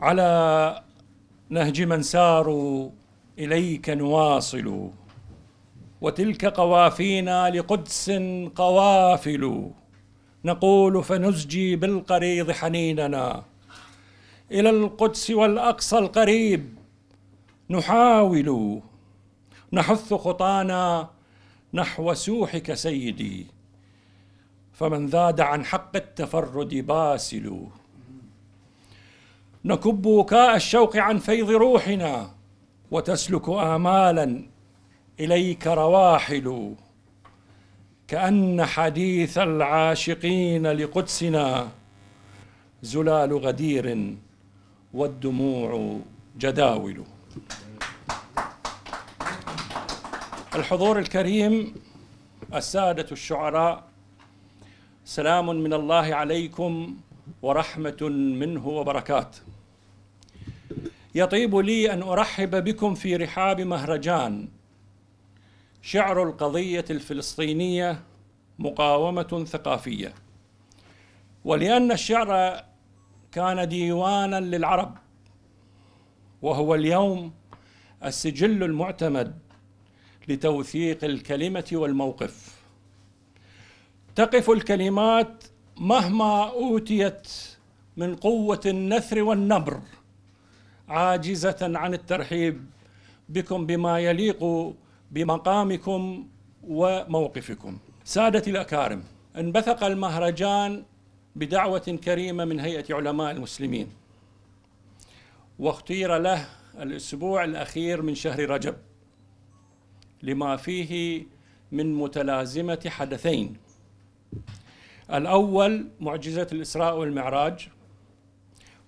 على نهج من ساروا اليك نواصل وتلك قوافينا لقدس قوافل نقول فنزجي بالقريض حنيننا الى القدس والاقصى القريب نحاول نحث خطانا نحو سوحك سيدي فمن ذاد عن حق التفرد باسل نكب وكاء الشوق عن فيض روحنا وتسلك آمالا إليك رواحل كأن حديث العاشقين لقدسنا زلال غدير والدموع جداول الحضور الكريم السادة الشعراء سلام من الله عليكم ورحمة منه وبركاته يطيب لي أن أرحب بكم في رحاب مهرجان شعر القضية الفلسطينية مقاومة ثقافية ولأن الشعر كان ديوانا للعرب وهو اليوم السجل المعتمد لتوثيق الكلمة والموقف تقف الكلمات مهما أوتيت من قوة النثر والنبر عاجزة عن الترحيب بكم بما يليق بمقامكم وموقفكم سادتي الأكارم انبثق المهرجان بدعوة كريمة من هيئة علماء المسلمين واختير له الأسبوع الأخير من شهر رجب لما فيه من متلازمة حدثين الأول معجزة الإسراء والمعراج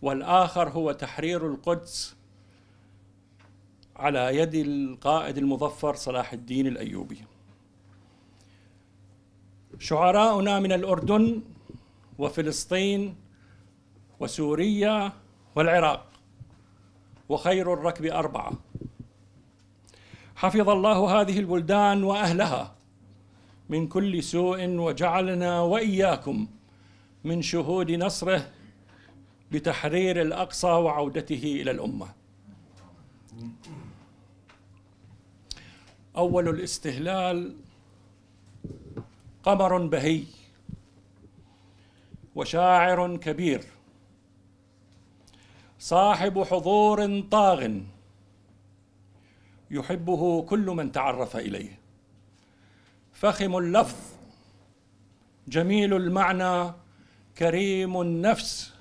والآخر هو تحرير القدس على يد القائد المظفر صلاح الدين الأيوبي شعراؤنا من الأردن وفلسطين وسوريا والعراق وخير الركب أربعة حفظ الله هذه البلدان وأهلها من كل سوء وجعلنا وإياكم من شهود نصره بتحرير الاقصى وعودته الى الامه اول الاستهلال قمر بهي وشاعر كبير صاحب حضور طاغ يحبه كل من تعرف اليه فخم اللفظ جميل المعنى كريم النفس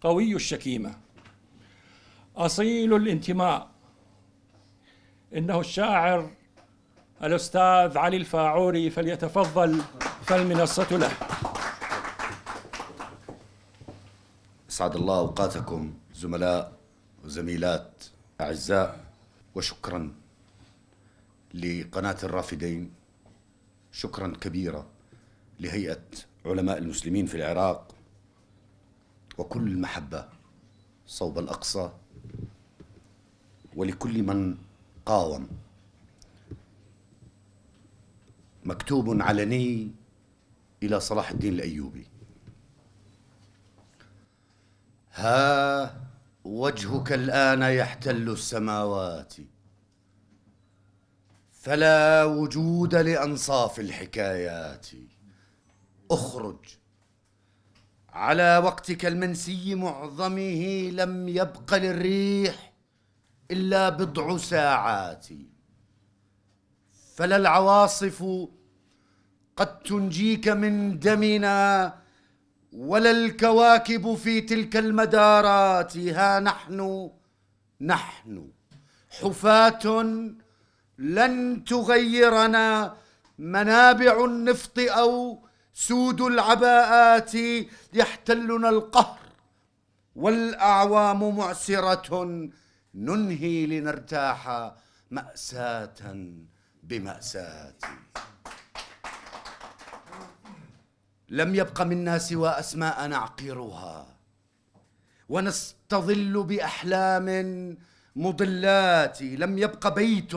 قوي الشكيمة أصيل الانتماء إنه الشاعر الأستاذ علي الفاعوري فليتفضل فالمنصة له أسعد الله أوقاتكم زملاء وزميلات أعزاء وشكرا لقناة الرافدين شكرا كبيرا لهيئة علماء المسلمين في العراق وكل المحبة صوب الأقصى ولكل من قاوم مكتوب علني إلى صلاح الدين الأيوبي ها وجهك الآن يحتل السماوات فلا وجود لأنصاف الحكايات اخرج على وقتك المنسي معظمه لم يبق للريح إلا بضع ساعات فلا العواصف قد تنجيك من دمنا ولا الكواكب في تلك المدارات ها نحن نحن حفاة لن تغيرنا منابع النفط أو سود العباءات يحتلنا القهر والاعوام معسره ننهي لنرتاح ماساه بماساه لم يبق منا سوى اسماء نعقرها ونستظل باحلام مضلات لم يبق بيت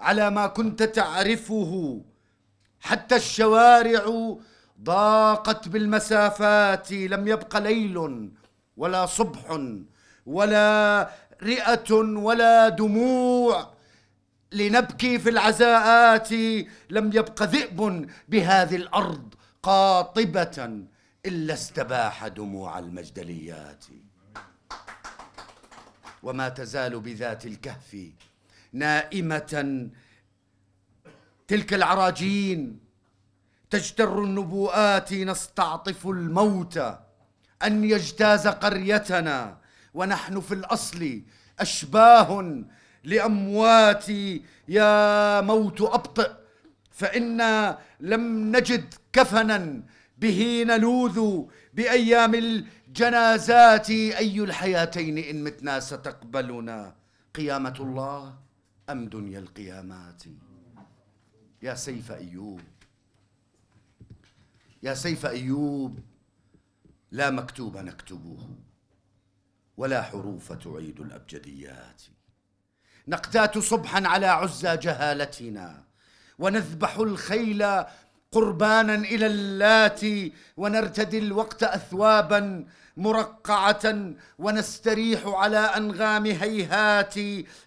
على ما كنت تعرفه حتى الشوارع ضاقت بالمسافات لم يبق ليل ولا صبح ولا رئه ولا دموع لنبكي في العزاءات لم يبق ذئب بهذه الارض قاطبه الا استباح دموع المجدليات وما تزال بذات الكهف نائمه تلك العراجين تجتر النبوءات نستعطف الموت أن يجتاز قريتنا ونحن في الأصل أشباه لأمواتي يا موت أبطئ فإنا لم نجد كفنا به نلوذ بأيام الجنازات أي الحياتين إن متنا ستقبلنا قيامة الله أم دنيا القيامات يا سيف أيوب يا سيف أيوب لا مكتوب نكتبه ولا حروف تعيد الأبجديات نقتات صبحا على عزى جهالتنا ونذبح الخيل قربانا إلى اللات ونرتدي الوقت أثوابا مرقعة ونستريح على أنغام هيهات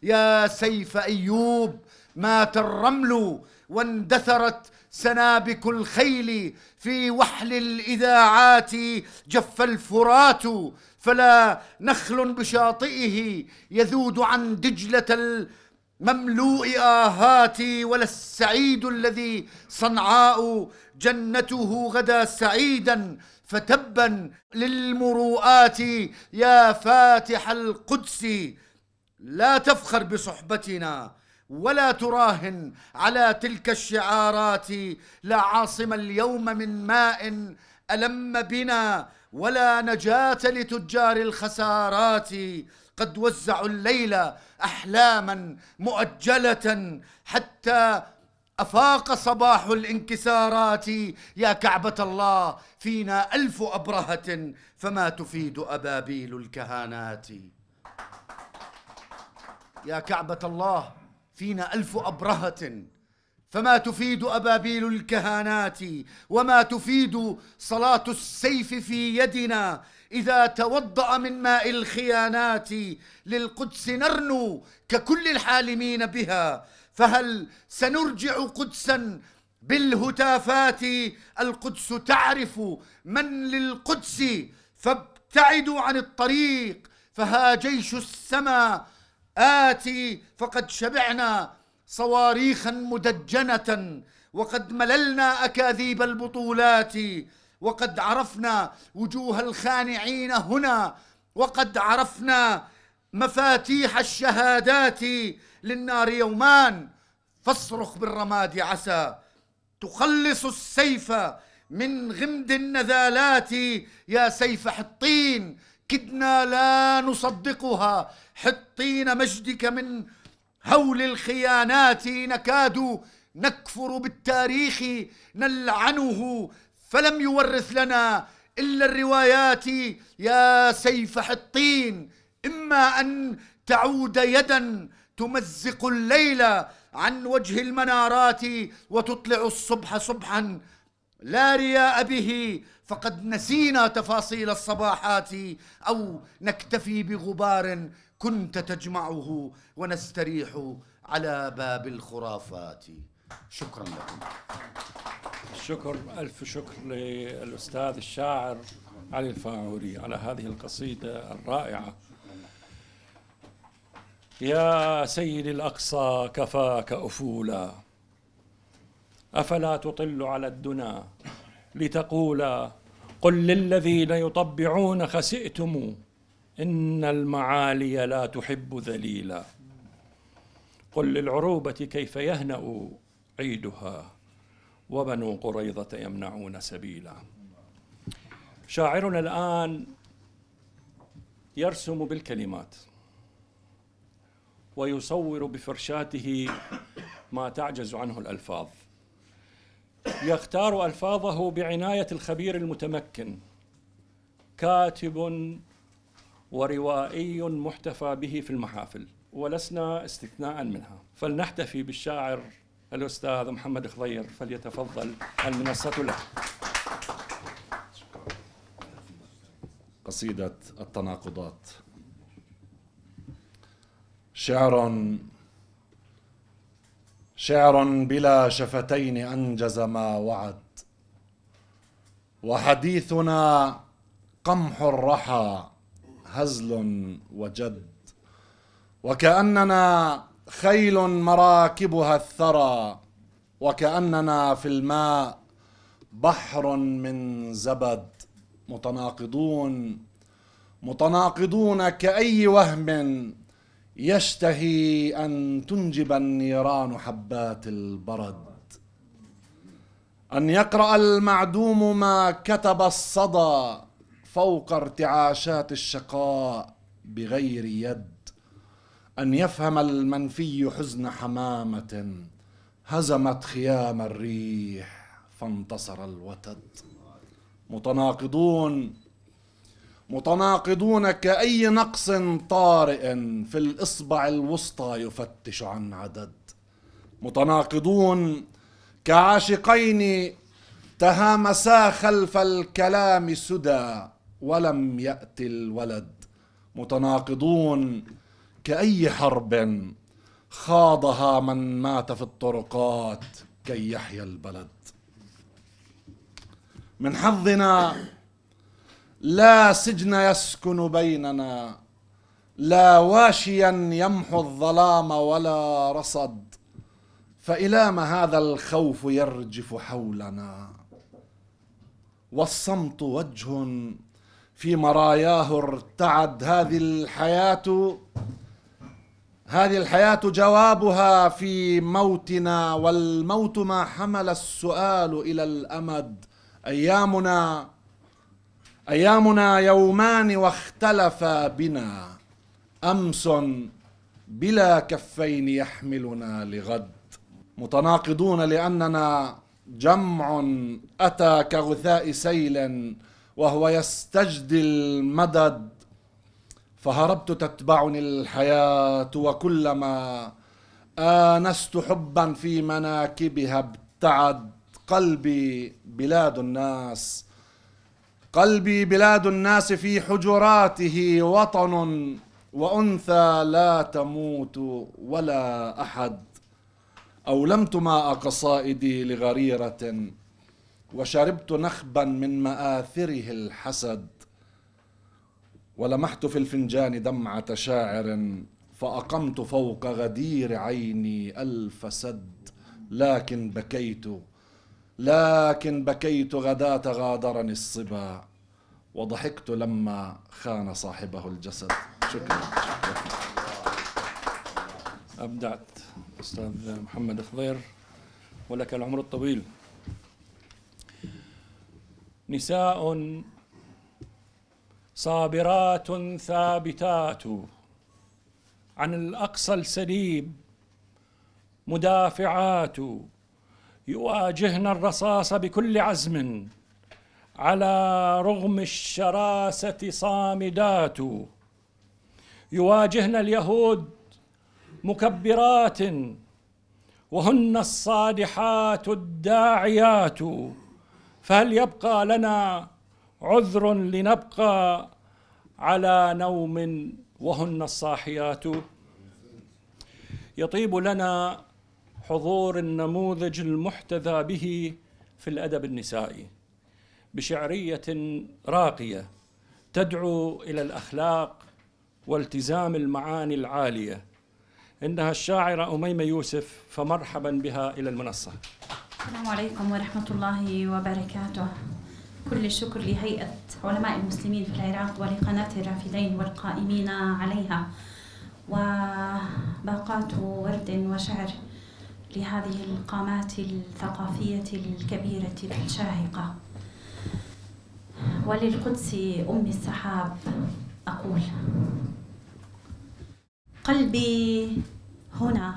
يا سيف أيوب مات الرمل واندثرت سنابك الخيل في وحل الاذاعات جف الفرات فلا نخل بشاطئه يذود عن دجله مملوء آهاتي ولا السعيد الذي صنعاء جنته غدا سعيدا فتبا للمروءات يا فاتح القدس لا تفخر بصحبتنا ولا تراهن على تلك الشعارات لا عاصم اليوم من ماء ألم بنا ولا نجاة لتجار الخسارات قد وزعوا الليل أحلاما مؤجلة حتى أفاق صباح الانكسارات يا كعبة الله فينا ألف أبرهة فما تفيد أبابيل الكهانات يا كعبة الله فينا ألف أبرهة فما تفيد أبابيل الكهانات وما تفيد صلاة السيف في يدنا إذا توضأ من ماء الخيانات للقدس نرنو ككل الحالمين بها فهل سنرجع قدسا بالهتافات القدس تعرف من للقدس فابتعدوا عن الطريق فها جيش السماء آتي فقد شبعنا صواريخا مدجنة وقد مللنا أكاذيب البطولات وقد عرفنا وجوه الخانعين هنا وقد عرفنا مفاتيح الشهادات للنار يومان فاصرخ بالرماد عسى تخلص السيف من غمد النذالات يا سيف حطين كدنا لا نصدقها حطين مجدك من هول الخيانات نكاد نكفر بالتاريخ نلعنه فلم يورث لنا إلا الروايات يا سيف حطين إما أن تعود يدا تمزق الليل عن وجه المنارات وتطلع الصبح صبحا لا رياء به فقد نسينا تفاصيل الصباحات أو نكتفي بغبار كنت تجمعه ونستريح على باب الخرافات شكرا لكم شكر ألف شكر للأستاذ الشاعر علي الفاعوري على هذه القصيدة الرائعة يا سيد الأقصى كفاك أفولا أفلا تطل على الدنا لتقولا قل للذين يطبعون خسئتم إن المعالي لا تحب ذليلا قل للعروبة كيف يهنأ عيدها وبنو قريظة يمنعون سبيلا شاعرنا الآن يرسم بالكلمات ويصور بفرشاته ما تعجز عنه الألفاظ يختار ألفاظه بعناية الخبير المتمكن كاتب وروائي محتفى به في المحافل ولسنا استثناء منها فلنحتفي بالشاعر الأستاذ محمد خضير فليتفضل المنصة له قصيدة التناقضات شعر شعر بلا شفتين أنجز ما وعد وحديثنا قمح الرحى هزل وجد وكأننا خيل مراكبها الثرى وكأننا في الماء بحر من زبد متناقضون متناقضون كأي وهم يشتهي أن تنجب النيران حبات البرد أن يقرأ المعدوم ما كتب الصدى فوق ارتعاشات الشقاء بغير يد ان يفهم المنفي حزن حمامه هزمت خيام الريح فانتصر الوتد متناقضون متناقضون كأي نقص طارئ في الإصبع الوسطى يفتش عن عدد متناقضون كعاشقين تهامسا خلف الكلام سدى ولم يات الولد متناقضون كأي حرب خاضها من مات في الطرقات كي يحيا البلد من حظنا لا سجن يسكن بيننا لا واشيا يمحو الظلام ولا رصد فإلام هذا الخوف يرجف حولنا والصمت وجه في مراياه ارتعد هذه الحياة هذه الحياة جوابها في موتنا والموت ما حمل السؤال إلى الأمد أيامنا أيامنا يومان واختلف بنا أمس بلا كفين يحملنا لغد متناقضون لأننا جمع أتى كغثاء سيل وهو يستجدي المدد فهربت تتبعني الحياة وكلما آنست حبا في مناكبها ابتعد قلبي بلاد الناس قلبي بلاد الناس في حجراته وطن وأنثى لا تموت ولا أحد أولمت ماء قصائدي لغريرة وشربت نخبا من مآثره الحسد ولمحت في الفنجان دمعة شاعر فأقمت فوق غدير عيني ألف سد لكن بكيت لكن بكيت غداة غادرني الصبا وضحكت لما خان صاحبه الجسد شكرا أبدعت أستاذ محمد خضير ولك العمر الطويل نساء صابرات ثابتات عن الاقصى السليم مدافعات يواجهن الرصاص بكل عزم على رغم الشراسه صامدات يواجهن اليهود مكبرات وهن الصادحات الداعيات فهل يبقى لنا عذر لنبقى على نوم وهن الصاحيات يطيب لنا حضور النموذج المحتذى به في الادب النسائي بشعريه راقيه تدعو الى الاخلاق والتزام المعاني العاليه انها الشاعره اميمه يوسف فمرحبا بها الى المنصه السلام عليكم ورحمة الله وبركاته كل الشكر لهيئة علماء المسلمين في العراق ولقناة الرافدين والقائمين عليها وباقات ورد وشعر لهذه القامات الثقافية الكبيرة الشاهقة وللقدس أم السحاب أقول قلبي هنا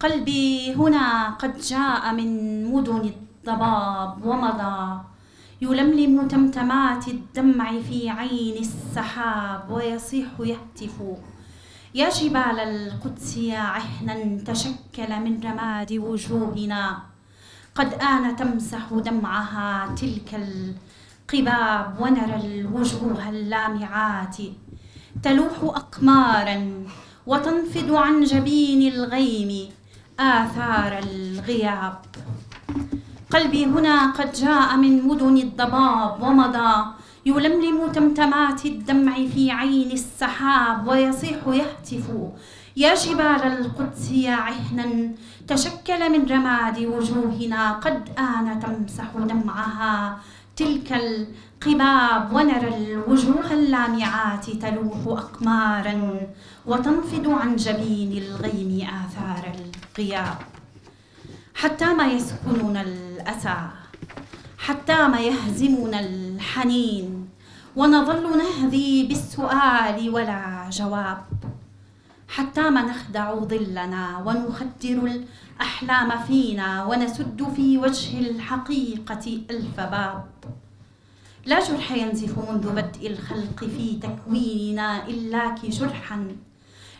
قلبي هنا قد جاء من مدن الضباب ومضى يلملم تمتمات الدمع في عين السحاب ويصيح يهتف يا جبال القدس يا عهنا تشكل من رماد وجوهنا قد آن تمسح دمعها تلك القباب ونرى الوجوه اللامعات تلوح أقمارا وتنفض عن جبين الغيم آثار الغياب قلبي هنا قد جاء من مدن الضباب ومضى يلملم تمتمات الدمع في عين السحاب ويصيح يهتف يا جبال القدس يا عهنا تشكل من رماد وجوهنا قد آن تمسح دمعها تلك القباب ونرى الوجوه اللامعات تلوح أقمارا وتنفض عن جبين الغيم آثار الغياب الأشقياء حتى ما يسكننا الأسى حتى ما يهزمنا الحنين ونظل نهذي بالسؤال ولا جواب حتى ما نخدع ظلنا ونخدر الأحلام فينا ونسد في وجه الحقيقة ألف باب لا جرح ينزف منذ بدء الخلق في تكويننا إلا كجرحا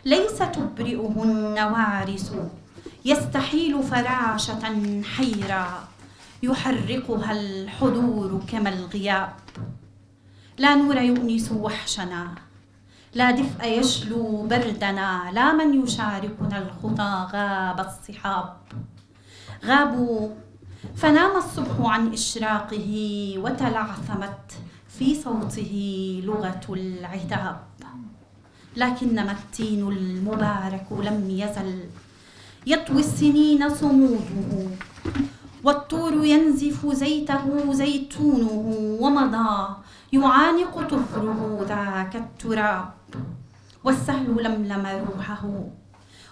ليس تبرئه النوارس يستحيل فراشة حيرة يحرقها الحضور كما الغياب لا نور يؤنس وحشنا لا دفء يشلو بردنا لا من يشاركنا الخطى غاب الصحاب غابوا فنام الصبح عن إشراقه وتلعثمت في صوته لغة العتاب لكنما التين المبارك لم يزل يطوي السنين صموده والطور ينزف زيته زيتونه ومضى يعانق طفره ذاك التراب والسهل لملم روحه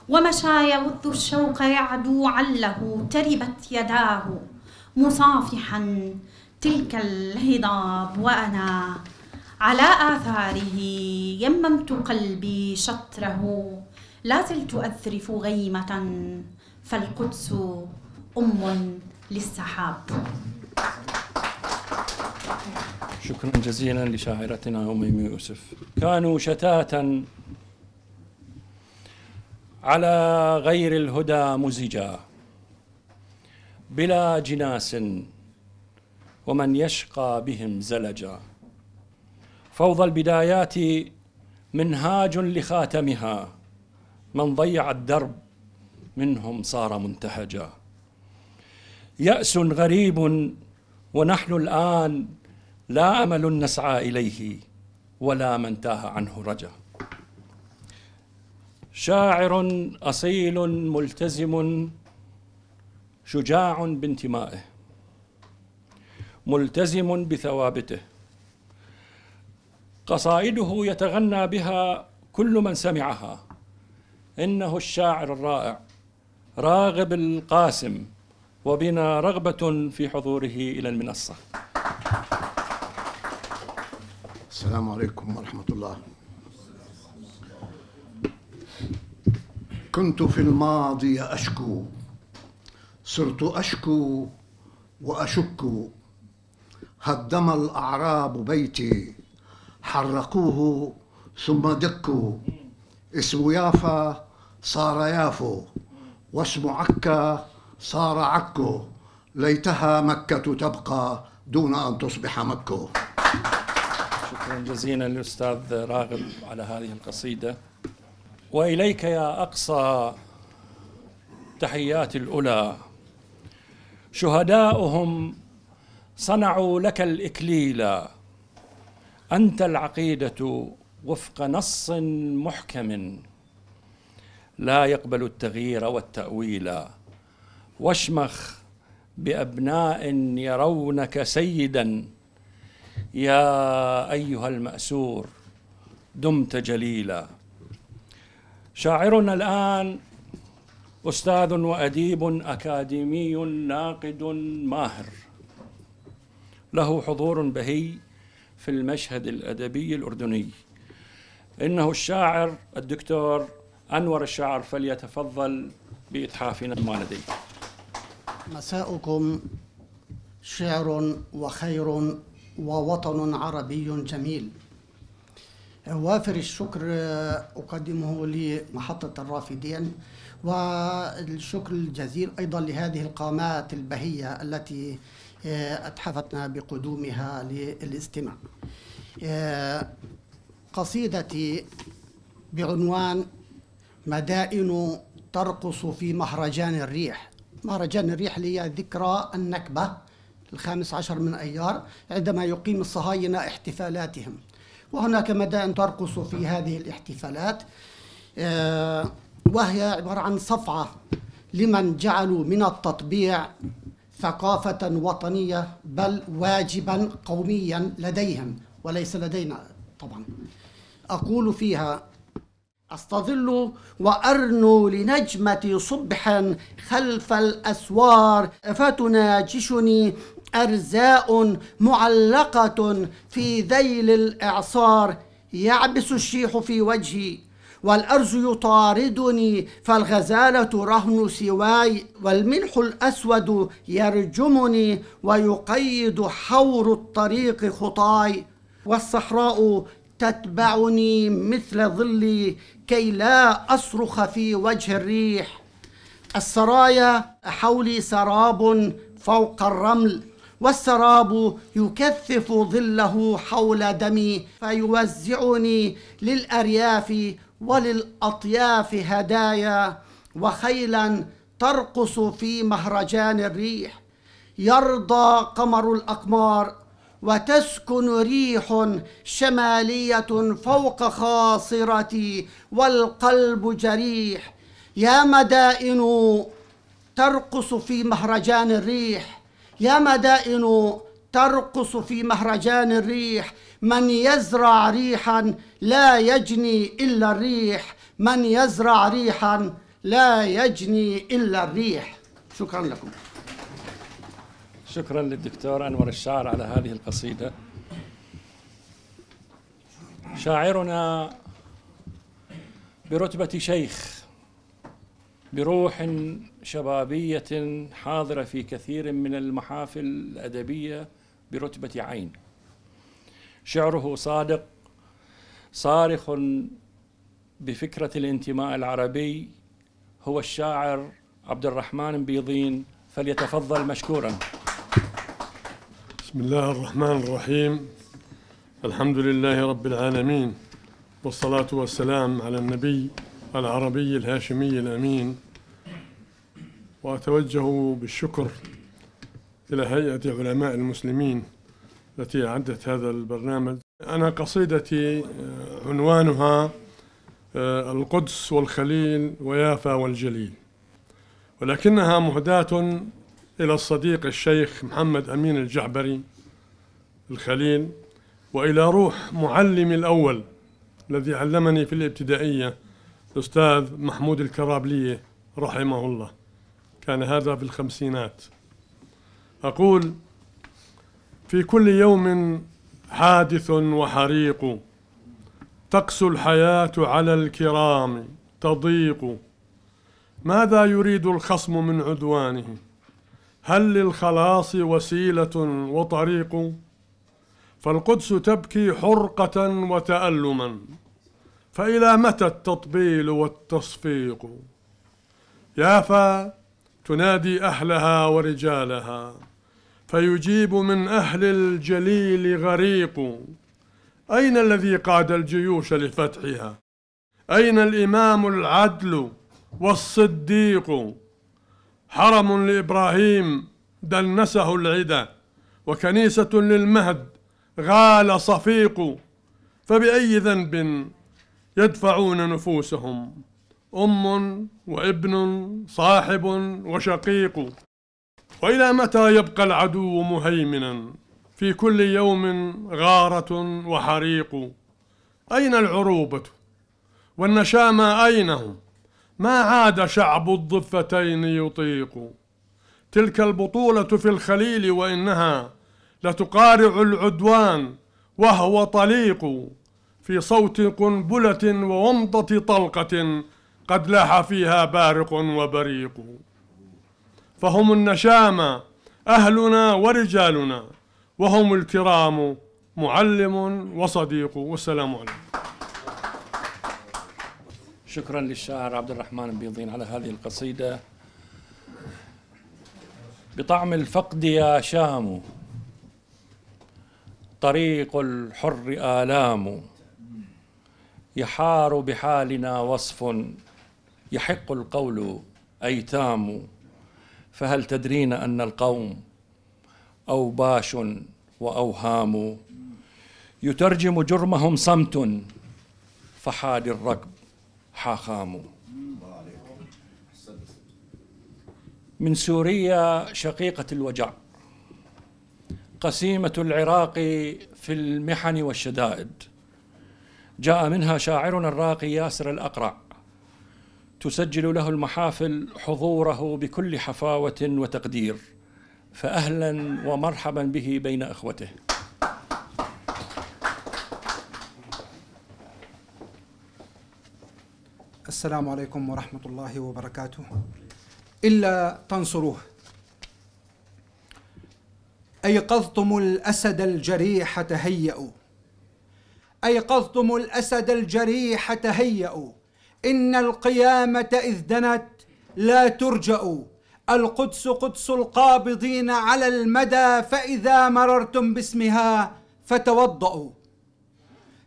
ومشى يغض الشوق يعدو عله تربت يداه مصافحا تلك الهضاب وأنا على آثاره يممت قلبي شطره لا زلت أذرف غيمة فالقدس أم للسحاب شكرا جزيلا لشاعرتنا أميم يوسف كانوا شتاتا على غير الهدى مزجا بلا جناس ومن يشقى بهم زلجا فوضى البدايات منهاج لخاتمها من ضيع الدرب منهم صار منتهجا ياس غريب ونحن الان لا امل نسعى اليه ولا من تاه عنه رجا شاعر اصيل ملتزم شجاع بانتمائه ملتزم بثوابته قصائده يتغنى بها كل من سمعها إنه الشاعر الرائع راغب القاسم وبنا رغبة في حضوره إلى المنصة السلام عليكم ورحمة الله كنت في الماضي أشكو صرت أشكو وأشك هدم الأعراب بيتي حرقوه ثم دقوا اسم يافا صار يافو واسم عكا صار عكو ليتها مكة تبقى دون أن تصبح مكة شكرا جزيلا للأستاذ راغب على هذه القصيدة وإليك يا أقصى تحيات الأولى شهداؤهم صنعوا لك الإكليلا أنت العقيدة وفق نص محكم لا يقبل التغيير والتأويل واشمخ بأبناء يرونك سيدا يا أيها المأسور دمت جليلا شاعرنا الآن أستاذ وأديب أكاديمي ناقد ماهر له حضور بهي في المشهد الأدبي الأردني إنه الشاعر الدكتور أنور الشعر فليتفضل بإتحافنا ما لديه مساؤكم شعر وخير ووطن عربي جميل وافر الشكر أقدمه لمحطة الرافدين والشكر الجزيل أيضا لهذه القامات البهية التي آه، أتحفتنا بقدومها للاستماع آه، قصيدتي بعنوان مدائن ترقص في مهرجان الريح مهرجان الريح هي ذكرى النكبة الخامس عشر من أيار عندما يقيم الصهاينة احتفالاتهم وهناك مدائن ترقص في هذه الاحتفالات آه، وهي عبارة عن صفعة لمن جعلوا من التطبيع ثقافة وطنية بل واجبا قوميا لديهم وليس لدينا طبعا أقول فيها أستظل وأرنو لنجمة صبحا خلف الأسوار فتناجشني أرزاء معلقة في ذيل الإعصار يعبس الشيح في وجهي والأرز يطاردني فالغزالة رهن سواي والملح الأسود يرجمني ويقيد حور الطريق خطاي والصحراء تتبعني مثل ظلي كي لا أصرخ في وجه الريح السرايا حولي سراب فوق الرمل والسراب يكثف ظله حول دمي فيوزعني للأرياف وللأطياف هدايا وخيلا ترقص في مهرجان الريح يرضى قمر الأقمار وتسكن ريح شمالية فوق خاصرتي والقلب جريح يا مدائن ترقص في مهرجان الريح يا مدائن ترقص في مهرجان الريح من يزرع ريحا لا يجني إلا الريح من يزرع ريحا لا يجني إلا الريح شكرا لكم شكرا للدكتور أنور الشاعر على هذه القصيدة شاعرنا برتبة شيخ بروح شبابية حاضرة في كثير من المحافل الأدبية برتبة عين شعره صادق صارخ بفكرة الانتماء العربي هو الشاعر عبد الرحمن بيضين فليتفضل مشكورا بسم الله الرحمن الرحيم الحمد لله رب العالمين والصلاة والسلام على النبي العربي الهاشمي الأمين وأتوجه بالشكر إلى هيئة علماء المسلمين التي أعدت هذا البرنامج أنا قصيدتي آه، عنوانها آه، القدس والخليل ويافا والجليل ولكنها مهداة إلى الصديق الشيخ محمد أمين الجعبري الخليل وإلى روح معلمي الأول الذي علمني في الابتدائية الأستاذ محمود الكرابلية رحمه الله كان هذا في الخمسينات أقول في كل يوم حادث وحريق تقسو الحياة على الكرام تضيق ماذا يريد الخصم من عدوانه هل للخلاص وسيلة وطريق فالقدس تبكي حرقة وتألما فإلى متى التطبيل والتصفيق يافا تنادي أهلها ورجالها فيجيب من أهل الجليل غريق أين الذي قاد الجيوش لفتحها أين الإمام العدل والصديق حرم لإبراهيم دنسه العدا وكنيسة للمهد غال صفيق فبأي ذنب يدفعون نفوسهم أم وابن صاحب وشقيق وإلى متى يبقى العدو مهيمنا في كل يوم غارة وحريق أين العروبة والنشامى أينهم ما عاد شعب الضفتين يطيق تلك البطولة في الخليل وإنها لتقارع العدوان وهو طليق في صوت قنبلة وومضة طلقة قد لاح فيها بارق وبريق فهم النشامى أهلنا ورجالنا وهم الكرام معلم وصديق والسلام عليكم شكرا للشاعر عبد الرحمن بيضين على هذه القصيدة بطعم الفقد يا شام طريق الحر آلام يحار بحالنا وصف يحق القول أيتام فهل تدرين أن القوم أوباش وأوهام يترجم جرمهم صمت فحاد الركب حاخامو من سوريا شقيقة الوجع قسيمة العراق في المحن والشدائد جاء منها شاعرنا الراقي ياسر الأقرع تسجل له المحافل حضوره بكل حفاوة وتقدير فأهلا ومرحبا به بين أخوته السلام عليكم ورحمة الله وبركاته إلا تنصروه أيقظتم الأسد الجريح تهيأوا أيقظتم الأسد الجريح تهيأوا إن القيامة إذ دنت لا ترجأ القدس قدس القابضين على المدى فإذا مررتم باسمها فتوضأوا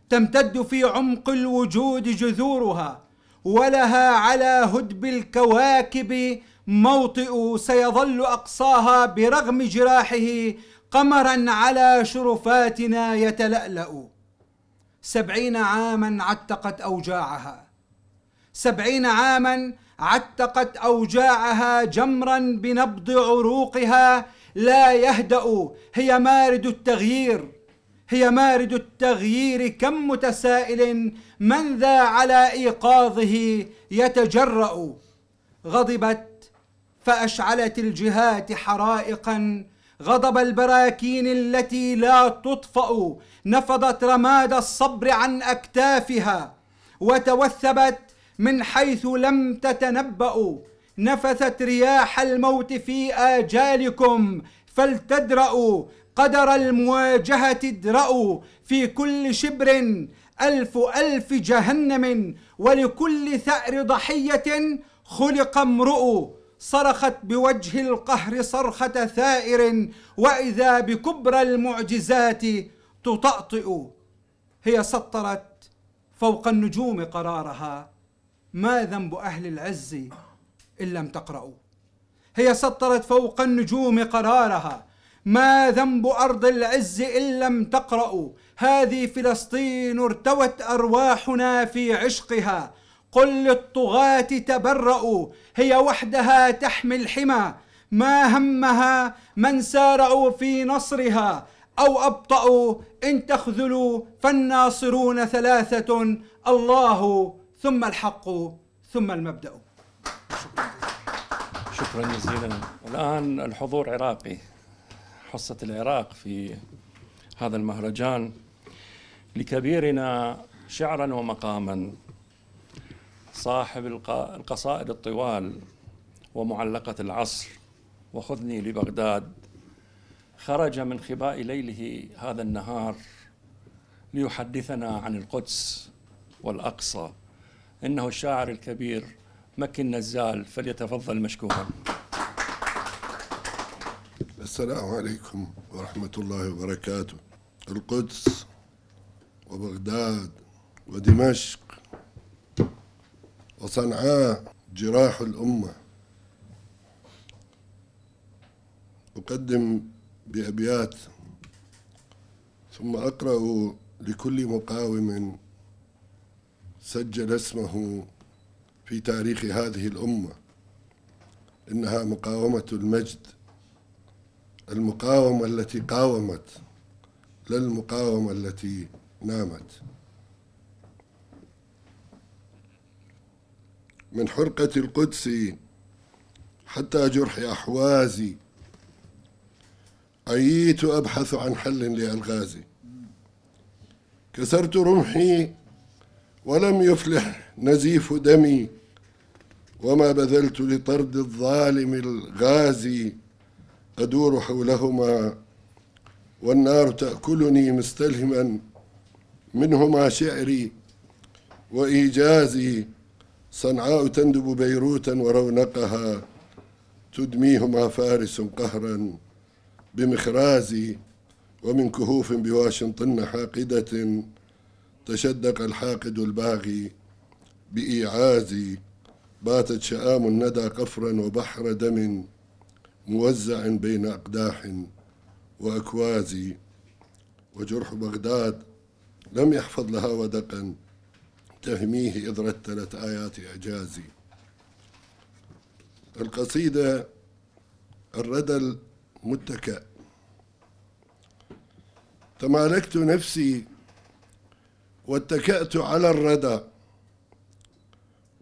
تمتد في عمق الوجود جذورها ولها على هدب الكواكب موطئ سيظل اقصاها برغم جراحه قمرا على شرفاتنا يتلالا سبعين عاما عتقت اوجاعها سبعين عاما عتقت اوجاعها جمرا بنبض عروقها لا يهدا هي مارد التغيير هي مارد التغيير كم متسائل من ذا على ايقاظه يتجرا غضبت فاشعلت الجهات حرائقا غضب البراكين التي لا تطفا نفضت رماد الصبر عن اكتافها وتوثبت من حيث لم تتنبا نفثت رياح الموت في آجالكم فلتدرأوا قدر المواجهة ادرأوا في كل شبر ألف ألف جهنم ولكل ثأر ضحية خلق امرؤ صرخت بوجه القهر صرخة ثائر وإذا بكبرى المعجزات تطأطئ هي سطرت فوق النجوم قرارها ما ذنب أهل العز إن لم تقرأوا هي سطرت فوق النجوم قرارها ما ذنب أرض العز إن لم تقرأوا هذه فلسطين ارتوت أرواحنا في عشقها قل للطغاة تبرأوا هي وحدها تحمي الحمى ما همها من سارعوا في نصرها أو أبطأوا إن تخذلوا فالناصرون ثلاثة الله ثم الحق ثم المبدأ شكرا جزيلا الآن الحضور عراقي حصة العراق في هذا المهرجان لكبيرنا شعرا ومقاما صاحب القصائد الطوال ومعلقة العصر وخذني لبغداد خرج من خباء ليله هذا النهار ليحدثنا عن القدس والأقصى إنه الشاعر الكبير مكي النزال فليتفضل مشكورا السلام عليكم ورحمة الله وبركاته القدس وبغداد ودمشق وصنعاء جراح الأمة أقدم بأبيات ثم أقرأ لكل مقاوم سجل اسمه في تاريخ هذه الأمة إنها مقاومة المجد المقاومة التي قاومت لا المقاومة التي نامت من حرقة القدس حتى جرح أحوازي أييت أبحث عن حل لألغازي كسرت رمحي ولم يفلح نزيف دمي وما بذلت لطرد الظالم الغازي أدور حولهما والنار تأكلني مستلهما منهما شعري وإيجازي صنعاء تندب بيروتا ورونقها تدميهما فارس قهرا بمخرازي ومن كهوف بواشنطن حاقدة تشدق الحاقد الباغي بإيعازي باتت شآم الندى قفرا وبحر دم موزع بين أقداح وأكواز وجرح بغداد لم يحفظ لها ودقا تهميه إذ رتلت آيات إعجازي القصيدة الردى المتكأ تمالكت نفسي واتكأت على الردى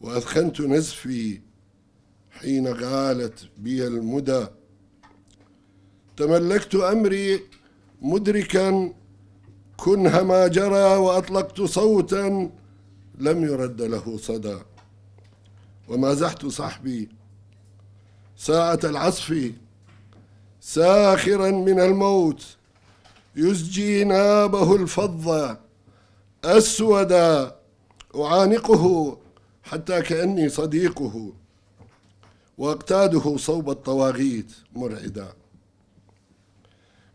وأثخنت نزفي حين غالت بي المدى تملكت أمري مدركا كنه ما جرى وأطلقت صوتا لم يرد له صدى ومازحت صحبي ساعة العصف ساخرا من الموت يسجي نابه الفضة أسودا أعانقه حتى كأني صديقه وأقتاده صوب الطواغيت مرعدا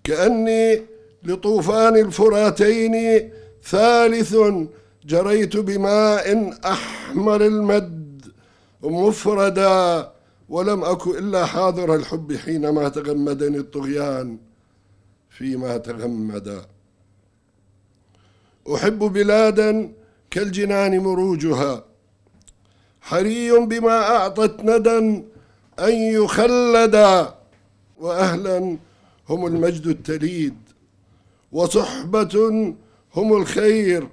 كأني لطوفان الفراتين ثالث جريت بماء أحمر المد مفردا ولم أك إلا حاضر الحب حينما تغمدني الطغيان فيما تغمد أحب بلادا كالجنان مروجها حري بما أعطت ندى أن يخلدا وأهلا هم المجد التليد وصحبة هم الخير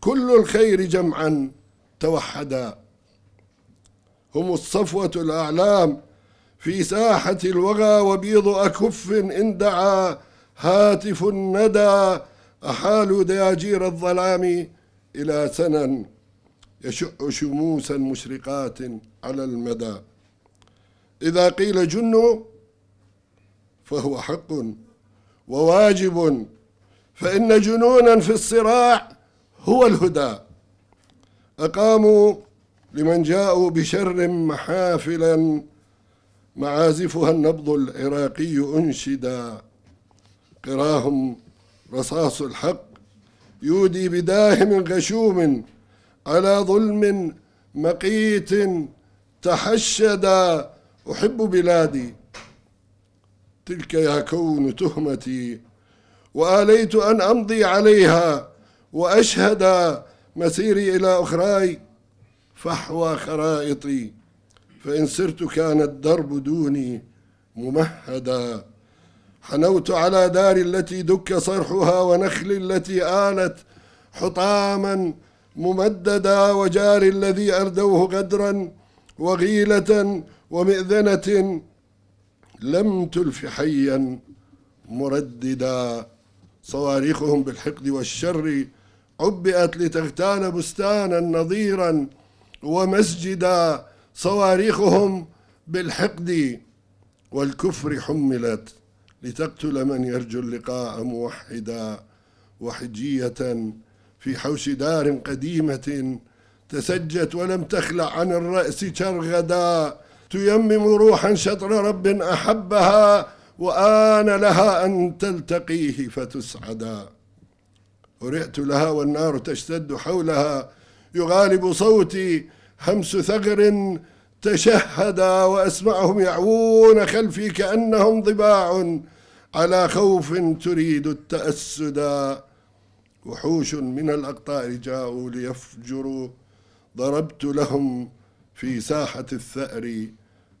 كل الخير جمعا توحدا هم الصفوة الأعلام في ساحة الوغى وبيض أكف إن دعا هاتف الندى أحال دياجير الظلام إلى سنن يشع شموسا مشرقات على المدى إذا قيل جنوا فهو حق وواجب فإن جنونا في الصراع هو الهدى أقاموا لمن جاءوا بشر محافلا معازفها النبض العراقي أنشدا قراهم رصاص الحق يودي بداهم غشوم على ظلم مقيت تحشدا أحب بلادي تلك يا كون تهمتي وآليت أن أمضي عليها وأشهد مسيري إلى أخراي فحوى خرائطي فإن سرت كان الدرب دوني ممهدا حنوت على دار التي دك صرحها ونخل التي آلت حطاما ممددا وجاري الذي أردوه غدرا وغيلة ومئذنة لم تلف حيا مرددا صواريخهم بالحقد والشر عبئت لتغتال بستانا نظيرا ومسجدا صواريخهم بالحقد والكفر حملت لتقتل من يرجو اللقاء موحدا وحجية في حوش دار قديمة تسجت ولم تخلع عن الرأس شرغدا تيمم روحا شطر رب أحبها وآن لها أن تلتقيه فتسعدا ورئت لها والنار تشتد حولها يغالب صوتي همس ثغر تشهدا وأسمعهم يعوون خلفي كأنهم ضباع على خوف تريد التأسدا وحوش من الأقطار جاءوا ليفجروا ضربت لهم في ساحة الثأر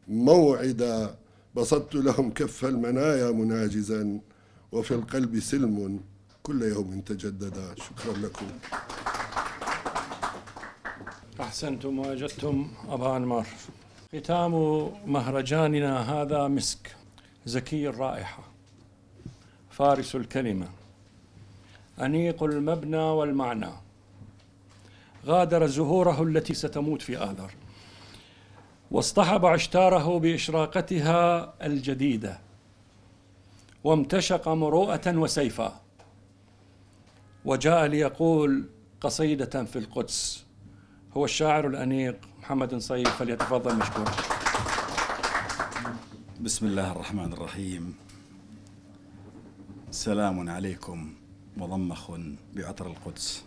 موعدا بسطت لهم كف المنايا مناجزا وفي القلب سلم كل يوم تجددا شكرا لكم أحسنتم وأجدتم أبا أنمار ختام مهرجاننا هذا مسك زكي الرائحة فارس الكلمة أنيق المبنى والمعنى غادر زهوره التي ستموت في آذر واصطحب عشتاره بإشراقتها الجديدة وامتشق مروءة وسيفا وجاء ليقول قصيدة في القدس هو الشاعر الأنيق محمد صيف فليتفضل مشكورا بسم الله الرحمن الرحيم سلام عليكم مضمخ بعطر القدس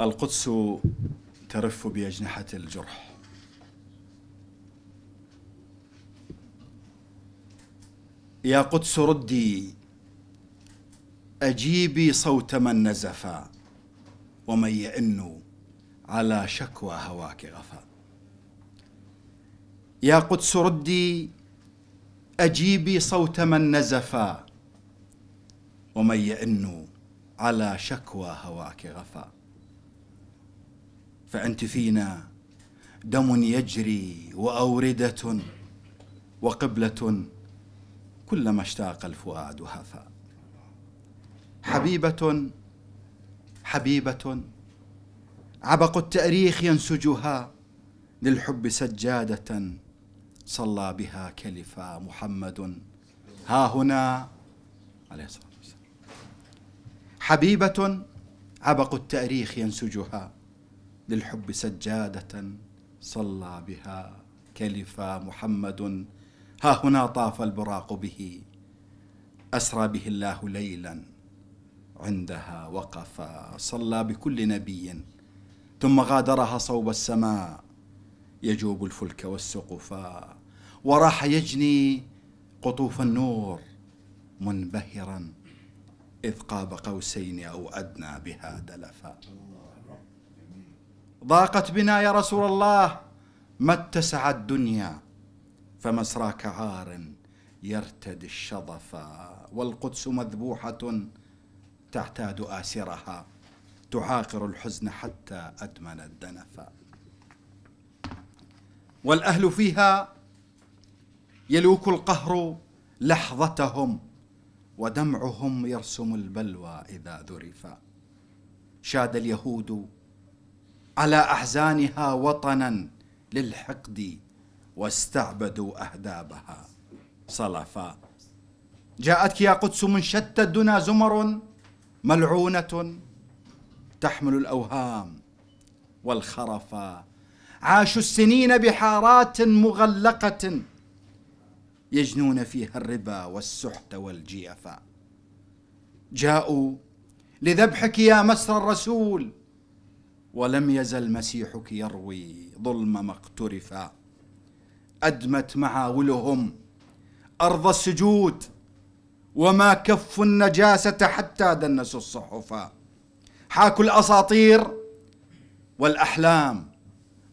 القدس ترف بأجنحة الجرح يا قدس ردي أجيبي صوت من نزف ومن يئن على شكوى هواك غفا يا قدس ردي أجيبي صوت من نزف ومن يئن على شكوى هواك غفا فأنت فينا دم يجري وأوردة وقبلة كلما اشتاق الفؤاد هفا حبيبة حبيبة عبق التأريخ ينسجها للحب سجادة صلى بها كلفا محمد ها هنا عليه الصلاة والسلام حبيبة عبق التأريخ ينسجها للحب سجادة صلى بها كلف محمد ها هنا طاف البراق به أسرى به الله ليلا عندها وقف صلى بكل نبي ثم غادرها صوب السماء يجوب الفلك والسقفا وراح يجني قطوف النور منبهرا إذ قاب قوسين أو أدنى بها دلفا ضاقت بنا يا رسول الله ما اتسعت الدنيا فمسراك عار يرتدي الشظف والقدس مذبوحة تعتاد آسرها تعاقر الحزن حتى أدمن الدنف والأهل فيها يلوك القهر لحظتهم ودمعهم يرسم البلوى إذا ذرفا شاد اليهود على احزانها وطنا للحقد واستعبدوا اهدابها صلفا جاءتك يا قدس من شتى الدنا زمر ملعونه تحمل الاوهام والخرفا عاشوا السنين بحارات مغلقه يجنون فيها الربا والسحت والجيفا جاءوا لذبحك يا مسرى الرسول ولم يزل مسيحك يروي ظلم ما اقترفا أدمت معاولهم أرض السجود وما كفوا النجاسة حتى دنسوا الصحفا حاكوا الأساطير والأحلام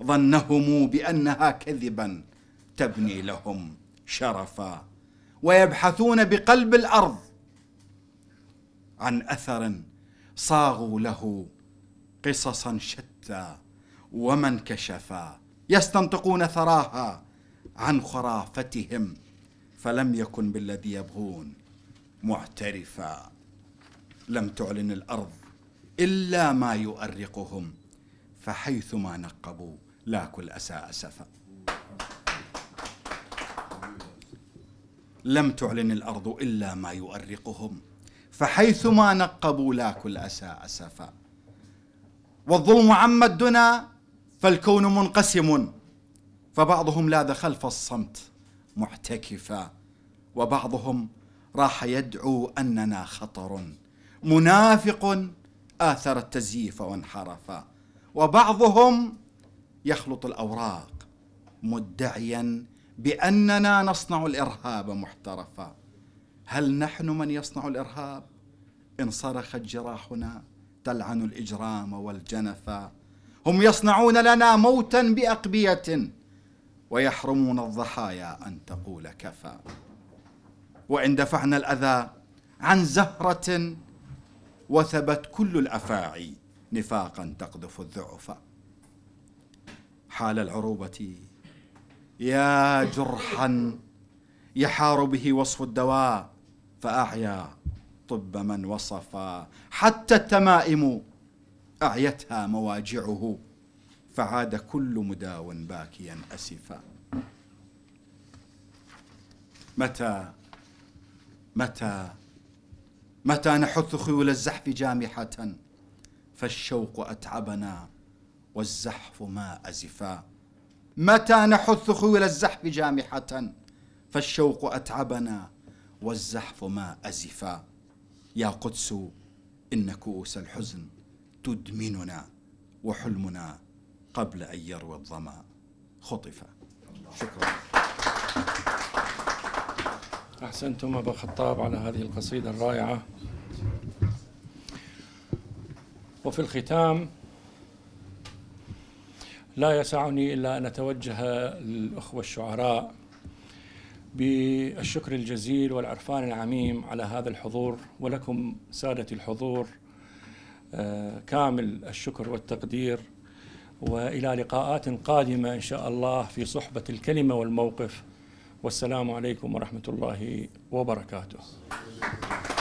ظنهم بأنها كذبا تبني لهم شرفا ويبحثون بقلب الأرض عن أثر صاغوا له قصصا شتى وما انكشفا يستنطقون ثراها عن خرافتهم فلم يكن بالذي يبغون معترفا لم تعلن الارض الا ما يؤرقهم فحيثما نقبوا كل الاسى اسفا لم تعلن الارض الا ما يؤرقهم فحيثما نقبوا كل الاسى اسفا والظلم عم الدنا فالكون منقسم فبعضهم لاذ خلف الصمت محتكفا وبعضهم راح يدعو اننا خطر منافق اثر التزييف وانحرفا وبعضهم يخلط الاوراق مدعيا باننا نصنع الارهاب محترفا هل نحن من يصنع الارهاب ان صرخت جراحنا تلعن الإجرام والجنف هم يصنعون لنا موتا بأقبية ويحرمون الضحايا أن تقول كفى وإن دفعنا الأذى عن زهرة وثبت كل الأفاعي نفاقا تقذف الذعفاء حال العروبة يا جرحا يحار به وصف الدواء فأعيا الطب من وصفا حتى التمائم أعيتها مواجعه فعاد كل مداو باكيا أسفا متى متى متى نحث خيول الزحف جامحة فالشوق أتعبنا والزحف ما أزفا متى نحث خيول الزحف جامحة فالشوق أتعبنا والزحف ما أزفا يا قدس إن كؤوس الحزن تدمننا وحلمنا قبل أن يروى الظمأ خطف شكرا أحسنتم أبا خطاب على هذه القصيدة الرائعة وفي الختام لا يسعني إلا أن أتوجه للأخوة الشعراء بالشكر الجزيل والعرفان العميم على هذا الحضور ولكم سادة الحضور آه، كامل الشكر والتقدير والى لقاءات قادمه ان شاء الله في صحبه الكلمه والموقف والسلام عليكم ورحمه الله وبركاته.